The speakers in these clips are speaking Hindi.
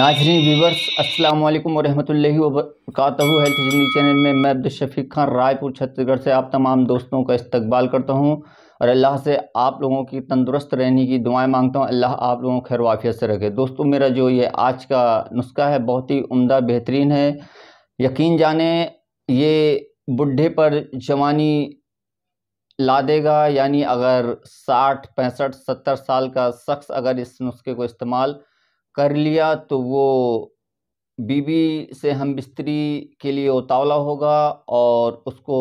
नाजरीन वीवर्स अस्सलाम वालेकुम वरहमतुल्लाहि वबरकातहू हेल्थ जिंदगी चैनल में मैं अब्दुल शफीक खान रायपुर छत्तीसगढ़ से आप तमाम दोस्तों का इस्तकबाल करता हूं और अल्लाह से आप लोगों की तंदुरुस्त रहने की दुआएं मांगता हूं अल्लाह आप लोगों को खैर से रखे दोस्तों मेरा जो ये आज का नुस्खा है बहुत ही उमदा बेहतरीन है यकीन जाने ये बुढ़े पर जवानी ला देगा यानी अगर साठ पैंसठ सत्तर साल का शख्स अगर इस नुस्खे को इस्तेमाल कर लिया तो वो बीबी से हम बिस्तरी के लिए उतावला होगा और उसको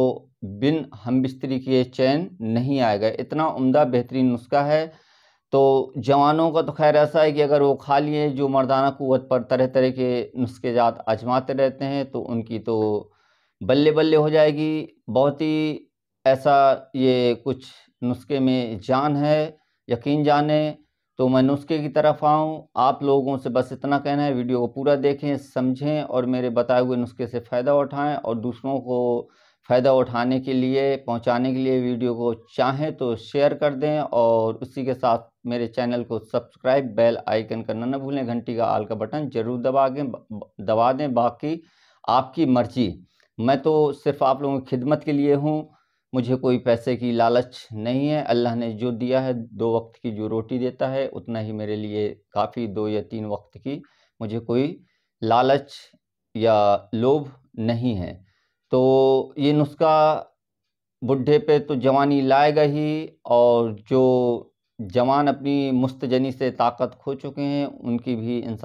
बिन हम बिस्तरी के चैन नहीं आएगा इतना उम्दा बेहतरीन नुस्खा है तो जवानों का तो खैर ऐसा है कि अगर वो खा लिए जो मर्दाना कुत पर तरह तरह के नुस्खे जात आजमाते रहते हैं तो उनकी तो बल्ले बल्ले हो जाएगी बहुत ही ऐसा ये कुछ नुस्खे में जान है यकीन जाने तो मैं नुस्खे की तरफ आऊँ आप लोगों से बस इतना कहना है वीडियो को पूरा देखें समझें और मेरे बताए हुए नुस्खे से फ़ायदा उठाएं और दूसरों को फ़ायदा उठाने के लिए पहुंचाने के लिए वीडियो को चाहें तो शेयर कर दें और उसी के साथ मेरे चैनल को सब्सक्राइब बेल आइकन करना ना भूलें घंटी का आल का बटन ज़रूर दबा दें दबा दें बाकी आपकी मर्जी मैं तो सिर्फ आप लोगों की खिदमत के लिए हूँ मुझे कोई पैसे की लालच नहीं है अल्लाह ने जो दिया है दो वक्त की जो रोटी देता है उतना ही मेरे लिए काफ़ी दो या तीन वक्त की मुझे कोई लालच या लोभ नहीं है तो ये नुस्खा बुढ़े पे तो जवानी लाएगा ही और जो जवान अपनी मुस्तजनी से ताकत खो चुके हैं उनकी भी इन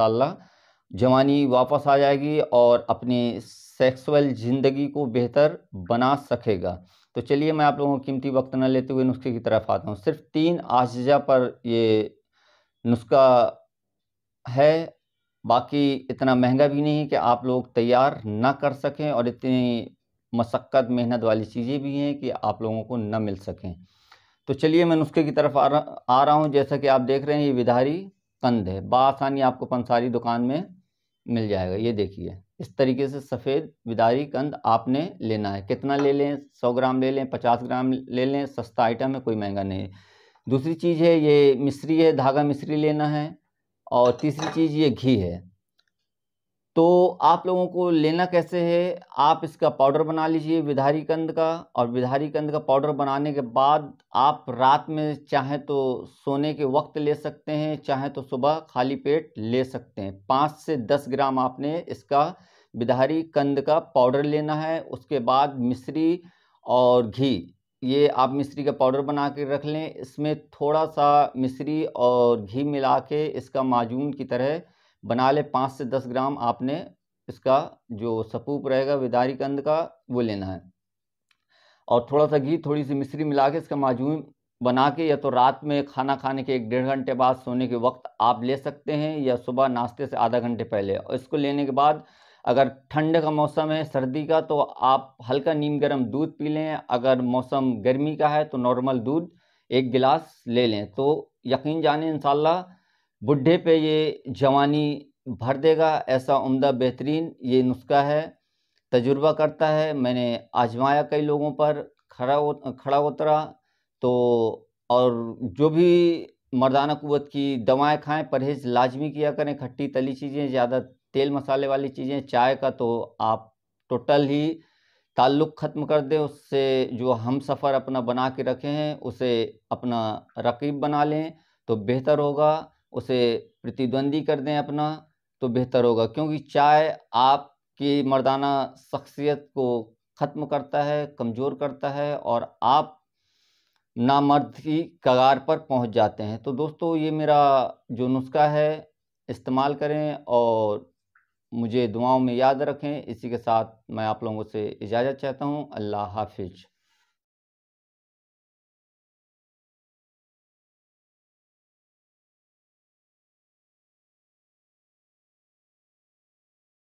जवानी वापस आ जाएगी और अपनी सेक्सुअल ज़िंदगी को बेहतर बना सकेगा तो चलिए मैं आप लोगों को कीमती वक्त न लेते हुए नुस्खे की तरफ आता हूँ सिर्फ तीन आशजा पर ये नुस्खा है बाकी इतना महंगा भी नहीं है कि आप लोग तैयार ना कर सकें और इतनी मशक्क़त मेहनत वाली चीज़ें भी हैं कि आप लोगों को ना मिल सकें तो चलिए मैं नुस्खे की तरफ आ रहा आ रहा हूँ जैसा कि आप देख रहे हैं ये विधारी कंद है बासानी आपको पंसारी दुकान में मिल जाएगा ये देखिए इस तरीके से सफ़ेद विदारी कंद आपने लेना है कितना ले लें सौ ग्राम ले लें पचास ग्राम ले लें सस्ता आइटम है कोई महंगा नहीं है दूसरी चीज़ है ये मिश्री है धागा मिश्री लेना है और तीसरी चीज़ ये घी है तो आप लोगों को लेना कैसे है आप इसका पाउडर बना लीजिए विधारी कंद का और विधारी कंद का पाउडर बनाने के बाद आप रात में चाहे तो सोने के वक्त ले सकते हैं चाहे तो सुबह खाली पेट ले सकते हैं पाँच से दस ग्राम आपने इसका विधारी कंद का पाउडर लेना है उसके बाद मिश्री और घी ये आप मिश्री का पाउडर बना के रख लें इसमें थोड़ा सा मिश्री और घी मिला के इसका माजून की तरह बना ले पाँच से दस ग्राम आपने इसका जो सपूप रहेगा विदारी कंद का वो लेना है और थोड़ा सा घी थोड़ी सी मिश्री मिला के इसका माजून बना के या तो रात में खाना खाने के एक डेढ़ घंटे बाद सोने के वक्त आप ले सकते हैं या सुबह नाश्ते से आधा घंटे पहले और इसको लेने के बाद अगर ठंड का मौसम है सर्दी का तो आप हल्का नीम गर्म दूध पी लें अगर मौसम गर्मी का है तो नॉर्मल दूध एक गिलास ले लें तो यकीन जाने शाला बुढ़े पे ये जवानी भर देगा ऐसा उम्दा बेहतरीन ये नुस्खा है तजुर्बा करता है मैंने आजमाया कई लोगों पर खड़ा खड़ा उतरा तो और जो भी मर्दाना कुत की दवाएं खाएं परहेज़ लाजमी किया करें खट्टी तली चीज़ें ज़्यादा तेल मसाले वाली चीज़ें चाय का तो आप टोटल ही ताल्लुक़ ख़त्म कर दें उससे जो हम सफ़र अपना बना के रखे हैं उसे अपना रकीब बना लें तो बेहतर होगा उसे प्रतिद्वंदी कर दें अपना तो बेहतर होगा क्योंकि चाय आपकी मर्दाना शख्सियत को ख़त्म करता है कमज़ोर करता है और आप नामर्द की कगार पर पहुंच जाते हैं तो दोस्तों ये मेरा जो नुस्खा है इस्तेमाल करें और मुझे दुआओं में याद रखें इसी के साथ मैं आप लोगों से इजाज़त चाहता हूं अल्लाह हाफिज़